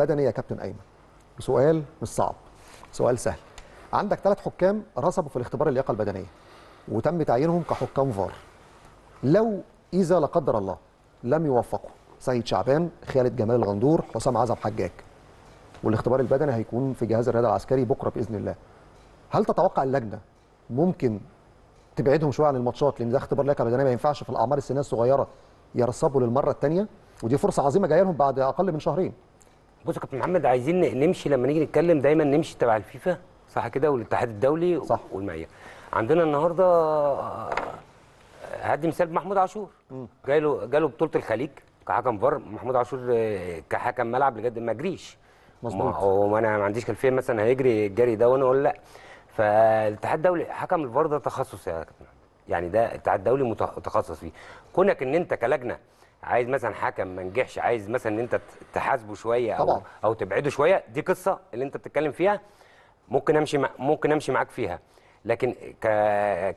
بدني يا كابتن ايمن وسؤال مش صعب سؤال سهل عندك ثلاث حكام رسبوا في الاختبار اللياقه البدنيه وتم تعيينهم كحكام فار لو اذا لا قدر الله لم يوفقوا سيد شعبان خالد جمال الغندور حسام عزب حجاج والاختبار البدني هيكون في جهاز الرياضه العسكري بكره باذن الله هل تتوقع اللجنه ممكن تبعدهم شويه عن الماتشات لان ده اختبار لياقه بدنيه ما ينفعش في الاعمار السنيه الصغيره يرسبوا للمره الثانيه ودي فرصه عظيمه جايه لهم بعد اقل من شهرين بص يا كابتن محمد عايزين نمشي لما نيجي نتكلم دايما نمشي تبع الفيفا صح كده والاتحاد الدولي صح والمعيه عندنا النهارده آه، هدي مثال محمود عاشور جاي له جاله بطوله الخليج كحكم فار محمود عاشور آه، كحكم ملعب لجد ما جريش مظبوط هو انا ما عنديش خلفيه مثلا هيجري الجري ده وانا ولا لا فالاتحاد الدولي حكم الفار ده تخصص يا كابتن يعني ده الاتحاد الدولي متخصص فيه كونك ان انت كلجنه عايز مثلا حكم ما نجحش عايز مثلا ان انت تحاسبه شويه او طبعا. او تبعده شويه دي قصه اللي انت بتتكلم فيها ممكن امشي ممكن امشي معاك فيها لكن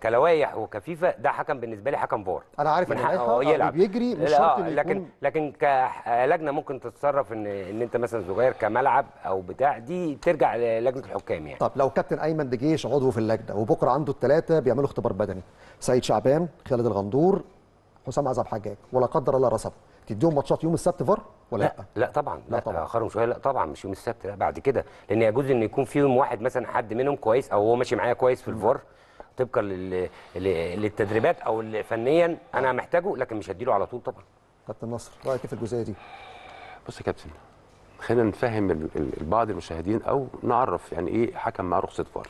كلوايح وكفيفه ده حكم بالنسبه لي حكم فار انا عارف ان يلعب بيجري مش شرط انه لكن يكون... لكن كلجنه ممكن تتصرف ان ان انت مثلا صغير كملعب او بتاع دي ترجع للجنه الحكام يعني طب لو كابتن ايمن دجيش عضو في اللجنه وبكره عنده الثلاثه بيعملوا اختبار بدني سيد شعبان خالد الغندور حسام عزب حجاج ولا قدر الله رصفه تديهم ماتشات يوم السبت فار ولا لا لا طبعا لا, لا طبعا اخرهم آه، شويه لا طبعا مش يوم السبت لا بعد كده لان يجوز ان يكون في يوم واحد مثلا حد منهم كويس او هو ماشي معايا كويس في الفار طبقا للتدريبات او فنيا انا محتاجه لكن مش هديله على طول طبعا كابتن نصر رايك إيه في الجزئيه دي بص يا كابتن خلينا نفهم بعض المشاهدين او نعرف يعني ايه حكم معاه رخصه فار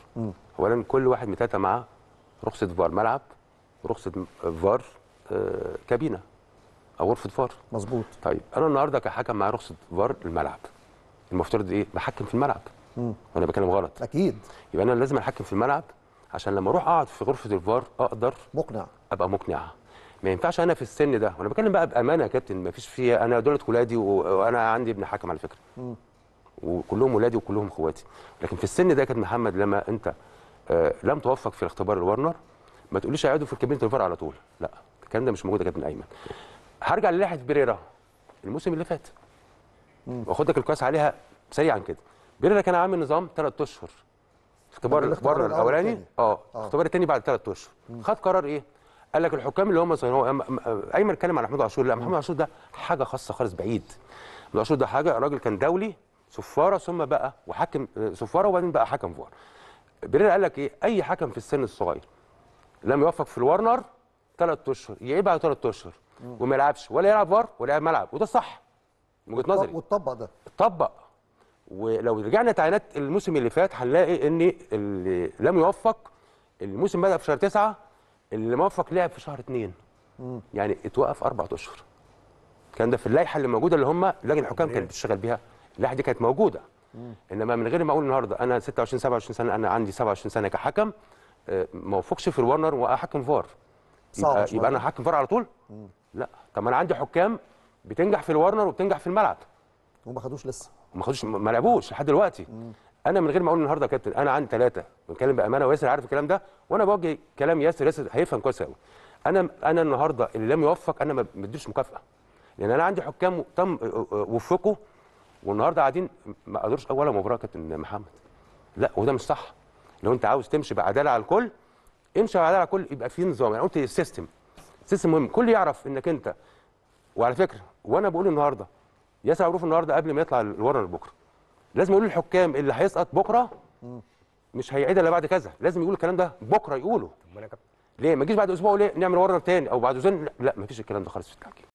اولا كل واحد متاتا معاه رخصه فار ملعب رخصه فار آه، كابينه او غرفه فار مظبوط طيب انا النهارده كحكم معايا رخصه فار الملعب المفترض ايه بحكم في الملعب مم. انا بتكلم غلط اكيد يبقى انا لازم احكم في الملعب عشان لما اروح اقعد في غرفه الفار اقدر مقنع ابقى مقنع ما ينفعش انا في السن ده وانا بتكلم بقى بامانه يا كابتن ما فيش فيها انا دولت ولادي وانا عندي ابن حكم على فكره مم. وكلهم ولادي وكلهم اخواتي لكن في السن ده يا كابتن محمد لما انت آه لم توفق في الاختبار الورنر ما تقوليش اقعدوا في كابينه الفار على طول لا الكلام ده مش موجود يا كابتن ايمن هرجع للائحه بيريرا الموسم اللي فات واخدك القياس عليها سريعا كده بيريرا كان عامل نظام ثلاث اشهر اختبار الاختبار الاولاني اه الاختبار آه. الثاني بعد ثلاث اشهر خد قرار ايه؟ قال لك الحكام اللي هم صغيرين ايمن اتكلم على محمود عاشور لا محمود عاشور ده حاجه خاصه خالص بعيد محمود عاشور ده حاجه راجل كان دولي صفاره ثم بقى وحكم آه، صفاره وبعدين بقى حكم فار بيريرا قال لك ايه اي حكم في السن الصغير لم يوفق في الورنر ثلاث اشهر على يعني ثلاث اشهر وما يلعبش ولا يلعب فار ولا يلعب ملعب وده صح من وجهه نظري واتطبق ده اتطبق ولو رجعنا تعينات الموسم اللي فات هنلاقي ان اللي لم يوفق الموسم بدا في شهر تسعة اللي موفق لعب في شهر اثنين يعني اتوقف اربع اشهر الكلام ده في اللائحه اللي موجوده اللي هم لجنه الحكام كانت بتشتغل بيها اللائحه دي كانت موجوده انما من غير ما اقول النهارده انا 26 27 سنه انا عندي 27 سنه كحكم آه، ما وفقش في الورنر واحكم فار يبقى, يبقى انا هحكم فرع على طول؟ مم. لا طب ما انا عندي حكام بتنجح في الورنر وبتنجح في الملعب وما خدوش لسه ما خدوش ما لعبوش لحد دلوقتي انا من غير ما اقول النهارده يا كابتن انا عندي ثلاثه بتكلم بامانه وياسر عارف الكلام ده وانا بوجه كلام ياسر ياسر هيفهم كويس قوي انا انا النهارده اللي لم يوفق انا ما بديش مكافاه لان انا عندي حكام تم وفقوا والنهارده قاعدين ما قدروش ولا مباراه كابتن محمد لا وده مش صح لو انت عاوز تمشي بعداله على الكل امشي على كل يبقى في نظام انا يعني قلت السيستم السيستم مهم كل يعرف انك انت وعلى فكره وانا بقول النهارده ياسر عروف النهارده قبل ما يطلع الورنر بكره لازم يقول للحكام اللي هيسقط بكره مش هيعيد الا بعد كذا لازم يقول الكلام ده بكره يقوله ليه ما نجيش بعد اسبوع ليه نعمل ورنر تاني او بعد اذن لا ما فيش الكلام ده خالص في التحكيم